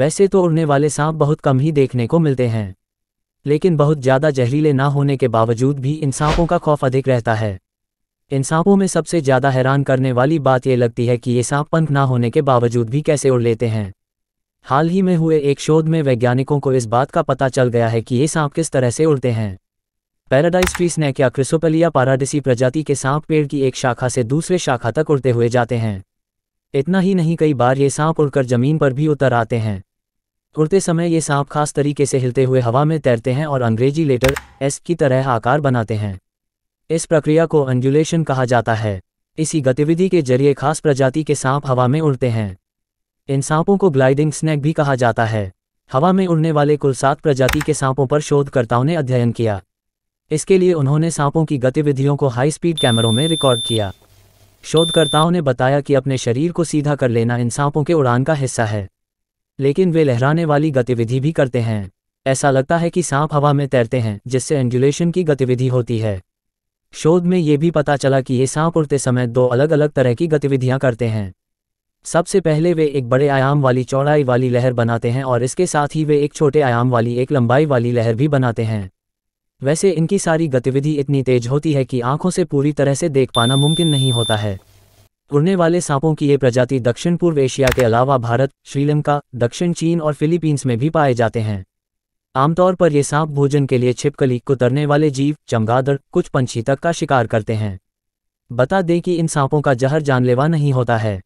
वैसे तो उड़ने वाले सांप बहुत कम ही देखने को मिलते हैं लेकिन बहुत ज़्यादा जहरीले ना होने के बावजूद भी इन सांपों का खौफ अधिक रहता है इन सांपों में सबसे ज़्यादा हैरान करने वाली बात यह लगती है कि ये सांप पंख ना होने के बावजूद भी कैसे उड़ लेते हैं हाल ही में हुए एक शोध में वैज्ञानिकों को इस बात का पता चल गया है कि ये सांप किस तरह से उड़ते हैं पैराडाइज ट्री स्नैक या क्रिसोपलिया पाराडिसी प्रजाति के सांप पेड़ की एक शाखा से दूसरे शाखा तक उड़ते हुए जाते हैं इतना ही नहीं कई बार ये सांप उड़कर जमीन पर भी उतर आते हैं उड़ते समय ये सांप खास तरीके से हिलते हुए हवा में तैरते हैं और अंग्रेजी लेटर एस की तरह आकार बनाते हैं इस प्रक्रिया को अंजुलेशन कहा जाता है इसी गतिविधि के जरिए खास प्रजाति के सांप हवा में उड़ते हैं इन सांपों को ग्लाइडिंग स्नैक भी कहा जाता है हवा में उड़ने वाले कुल सात प्रजाति के सांपों पर शोधकर्ताओं ने अध्ययन किया इसके लिए उन्होंने सांपों की गतिविधियों को हाई स्पीड कैमरों में रिकॉर्ड किया शोधकर्ताओं ने बताया कि अपने शरीर को सीधा कर लेना इन सांपों के उड़ान का हिस्सा है लेकिन वे लहराने वाली गतिविधि भी करते हैं ऐसा लगता है कि सांप हवा में तैरते हैं जिससे एंजुलेशन की गतिविधि होती है शोध में ये भी पता चला कि ये सांप उड़ते समय दो अलग अलग तरह की गतिविधियां करते हैं सबसे पहले वे एक बड़े आयाम वाली चौड़ाई वाली लहर बनाते हैं और इसके साथ ही वे एक छोटे आयाम वाली एक लंबाई वाली लहर भी बनाते हैं वैसे इनकी सारी गतिविधि इतनी तेज होती है कि आंखों से पूरी तरह से देख पाना मुमकिन नहीं होता है उड़ने वाले सांपों की ये प्रजाति दक्षिण पूर्व एशिया के अलावा भारत श्रीलंका दक्षिण चीन और फिलीपींस में भी पाए जाते हैं आमतौर पर ये सांप भोजन के लिए छिपकली कुतरने वाले जीव चमगादड़ कुछ पंछी तक का शिकार करते हैं बता दें कि इन सांपों का जहर जानलेवा नहीं होता है